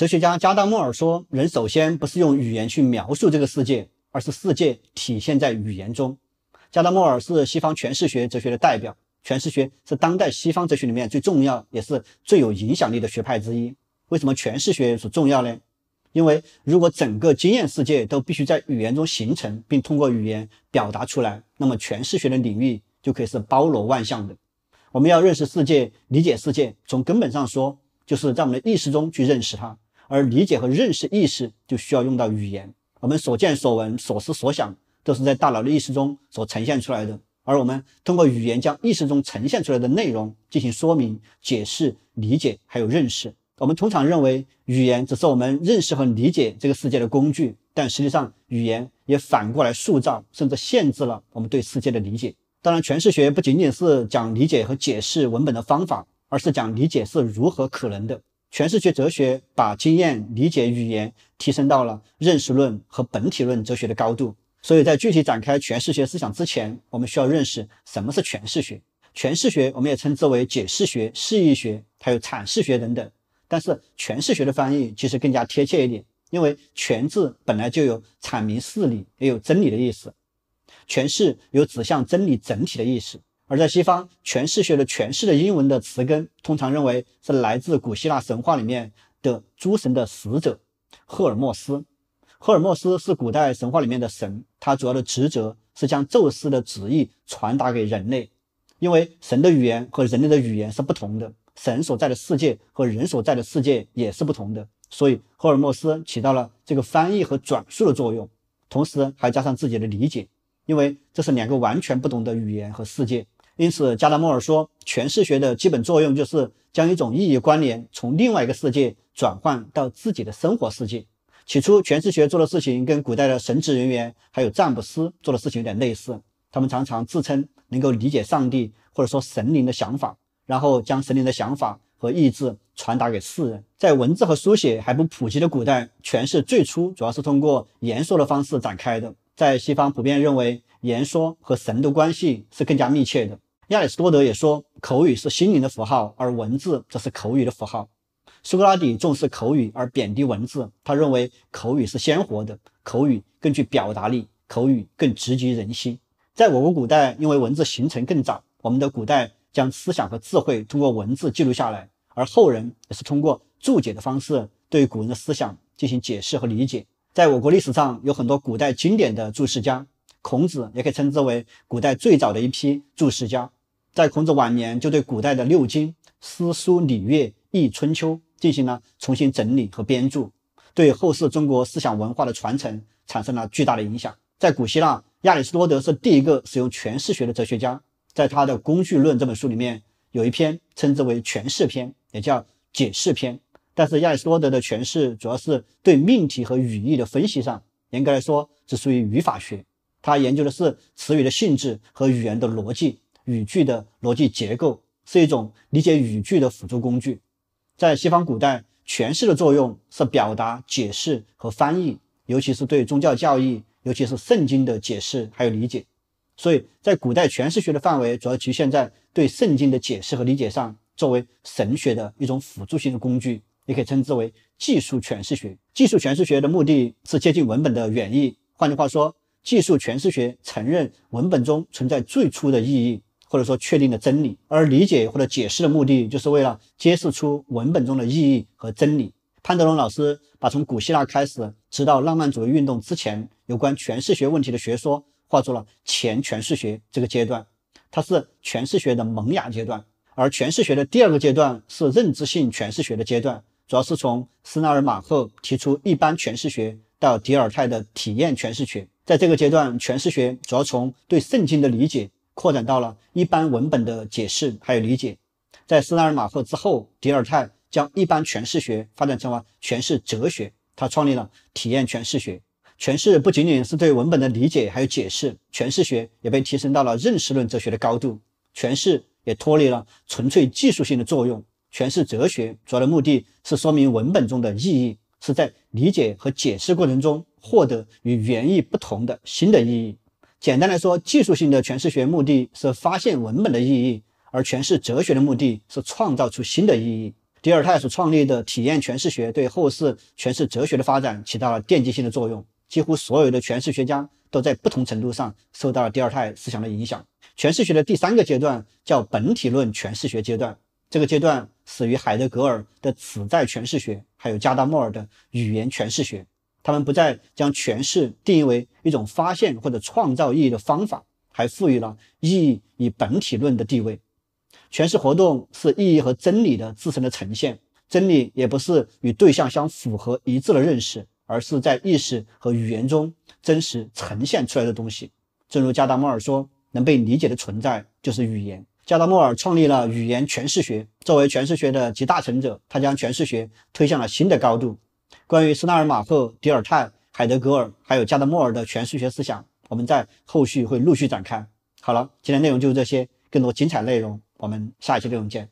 哲学家加达默尔说：“人首先不是用语言去描述这个世界，而是世界体现在语言中。”加达默尔是西方诠释学哲学的代表。诠释学是当代西方哲学里面最重要也是最有影响力的学派之一。为什么诠释学所重要呢？因为如果整个经验世界都必须在语言中形成，并通过语言表达出来，那么诠释学的领域就可以是包罗万象的。我们要认识世界、理解世界，从根本上说，就是在我们的意识中去认识它。而理解和认识意识就需要用到语言。我们所见所闻、所思所想，都是在大脑的意识中所呈现出来的。而我们通过语言将意识中呈现出来的内容进行说明、解释、理解，还有认识。我们通常认为语言只是我们认识和理解这个世界的工具，但实际上语言也反过来塑造甚至限制了我们对世界的理解。当然，诠释学不仅仅是讲理解和解释文本的方法，而是讲理解是如何可能的。诠释学哲学把经验理解语言提升到了认识论和本体论哲学的高度，所以在具体展开诠释学思想之前，我们需要认识什么是诠释学。诠释学我们也称之为解释学、释义学，还有阐释学等等。但是诠释学的翻译其实更加贴切一点，因为“诠”字本来就有阐明事理、也有真理的意思，诠释有指向真理整体的意思。而在西方，诠释学的诠释的英文的词根，通常认为是来自古希腊神话里面的诸神的使者赫尔墨斯。赫尔墨斯是古代神话里面的神，他主要的职责是将宙斯的旨意传达给人类。因为神的语言和人类的语言是不同的，神所在的世界和人所在的世界也是不同的，所以赫尔墨斯起到了这个翻译和转述的作用，同时还加上自己的理解，因为这是两个完全不同的语言和世界。因此，加达默尔说，诠释学的基本作用就是将一种意义关联从另外一个世界转换到自己的生活世界。起初，诠释学做的事情跟古代的神职人员还有占卜师做的事情有点类似，他们常常自称能够理解上帝或者说神灵的想法，然后将神灵的想法和意志传达给世人。在文字和书写还不普及的古代，诠释最初主要是通过言说的方式展开的。在西方，普遍认为。言说和神的关系是更加密切的。亚里士多德也说，口语是心灵的符号，而文字则是口语的符号。苏格拉底重视口语而贬低文字，他认为口语是鲜活的，口语更具表达力，口语更直击人心。在我国古代，因为文字形成更早，我们的古代将思想和智慧通过文字记录下来，而后人也是通过注解的方式对古人的思想进行解释和理解。在我国历史上，有很多古代经典的注释家。孔子也可以称之为古代最早的一批注释家。在孔子晚年，就对古代的六经《诗》《书》《礼》《乐》《易》《春秋》进行了重新整理和编著，对后世中国思想文化的传承产生了巨大的影响。在古希腊，亚里士多德是第一个使用诠释学的哲学家。在他的《工具论》这本书里面，有一篇称之为《诠释篇》，也叫《解释篇》。但是亚里士多德的诠释主要是对命题和语义的分析上，严格来说是属于语法学。它研究的是词语的性质和语言的逻辑，语句的逻辑结构是一种理解语句的辅助工具。在西方古代，诠释的作用是表达、解释和翻译，尤其是对宗教教义，尤其是圣经的解释还有理解。所以在古代诠释学的范围主要局限在对圣经的解释和理解上，作为神学的一种辅助性的工具，也可以称之为技术诠释学。技术诠释学的目的是接近文本的原意，换句话说。技术诠释学承认文本中存在最初的意义，或者说确定的真理，而理解或者解释的目的就是为了揭示出文本中的意义和真理。潘德龙老师把从古希腊开始直到浪漫主义运动之前有关诠释学问题的学说，划作了前诠释学这个阶段，它是诠释学的萌芽阶段，而诠释学的第二个阶段是认知性诠释学的阶段，主要是从斯纳尔马赫提出一般诠释学到狄尔泰的体验诠释学。在这个阶段，诠释学主要从对圣经的理解扩展到了一般文本的解释还有理解。在斯拉尔马赫之后，迪尔泰将一般诠释学发展成了诠释哲学。他创立了体验诠释学。诠释不仅仅是对文本的理解还有解释，诠释学也被提升到了认识论哲学的高度。诠释也脱离了纯粹技术性的作用。诠释哲学主要的目的是说明文本中的意义。是在理解和解释过程中获得与原意不同的新的意义。简单来说，技术性的诠释学目的是发现文本的意义，而诠释哲学的目的是创造出新的意义。迪尔泰所创立的体验诠释学对后世诠释哲学的发展起到了奠基性的作用。几乎所有的诠释学家都在不同程度上受到了迪尔泰思想的影响。诠释学的第三个阶段叫本体论诠释学阶段，这个阶段。死于海德格尔的此在诠释学，还有加达默尔的语言诠释学，他们不再将诠释定义为一种发现或者创造意义的方法，还赋予了意义以本体论的地位。诠释活动是意义和真理的自身的呈现，真理也不是与对象相符合一致的认识，而是在意识和语言中真实呈现出来的东西。正如加达默尔说：“能被理解的存在就是语言。”加达默尔创立了语言诠释学，作为诠释学的集大成者，他将诠释学推向了新的高度。关于斯纳尔马赫、狄尔泰、海德格尔，还有加达默尔的诠释学思想，我们在后续会陆续展开。好了，今天内容就是这些，更多精彩内容我们下期内容见。